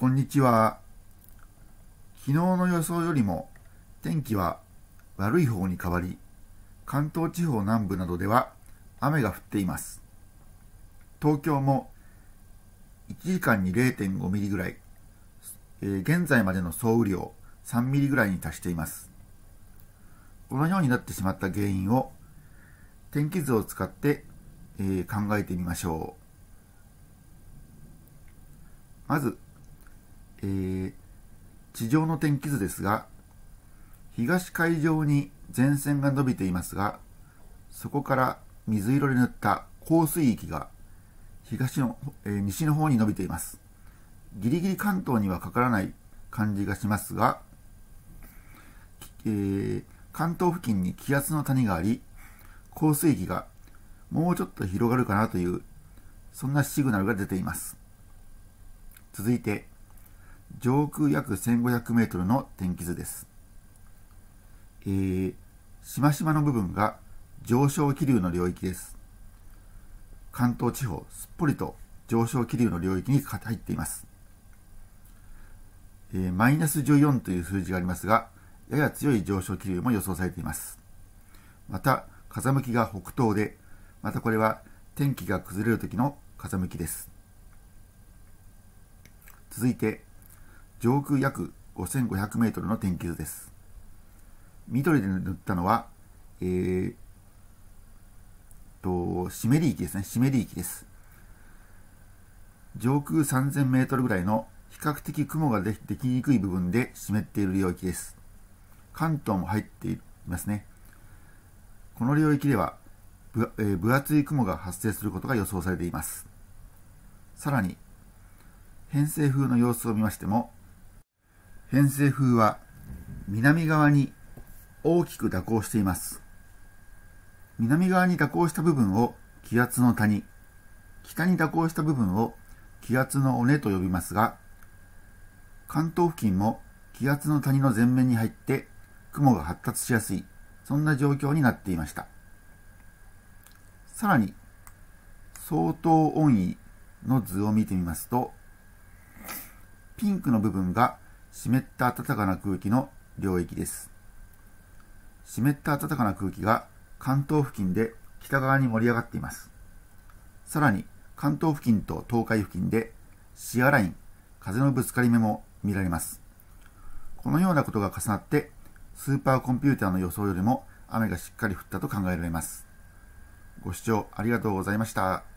こんにちは。昨日の予想よりも天気は悪い方に変わり、関東地方南部などでは雨が降っています。東京も1時間に0.5ミリぐらい、えー、現在までの総雨量3ミリぐらいに達しています。このようになってしまった原因を天気図を使って、えー、考えてみましょう。まず、えー、地上の天気図ですが、東海上に前線が伸びていますが、そこから水色で塗った降水域が東の、えー、西の方に伸びています。ギリギリ関東にはかからない感じがしますが、えー、関東付近に気圧の谷があり、降水域がもうちょっと広がるかなという、そんなシグナルが出ています。続いて、上空約1500メートルの天気図です。えー、しましまの部分が上昇気流の領域です。関東地方、すっぽりと上昇気流の領域に入っています。えー、マイナス14という数字がありますが、やや強い上昇気流も予想されています。また、風向きが北東で、またこれは天気が崩れる時の風向きです。続いて、上空約5500メートルの天気図です。緑で塗ったのは、えー、と、湿り域ですね。湿り域です。上空3000メートルぐらいの比較的雲ができにくい部分で湿っている領域です。関東も入っていますね。この領域では分,、えー、分厚い雲が発生することが予想されています。さらに、偏西風の様子を見ましても、偏西風は南側に大きく蛇行しています。南側に蛇行した部分を気圧の谷、北に蛇行した部分を気圧の尾根と呼びますが、関東付近も気圧の谷の前面に入って雲が発達しやすい、そんな状況になっていました。さらに、相当温位の図を見てみますと、ピンクの部分が湿った暖かな空気の領域です。湿った暖かな空気が関東付近で北側に盛り上がっています。さらに関東付近と東海付近でシアライン、風のぶつかり目も見られます。このようなことが重なって、スーパーコンピューターの予想よりも雨がしっかり降ったと考えられます。ご視聴ありがとうございました。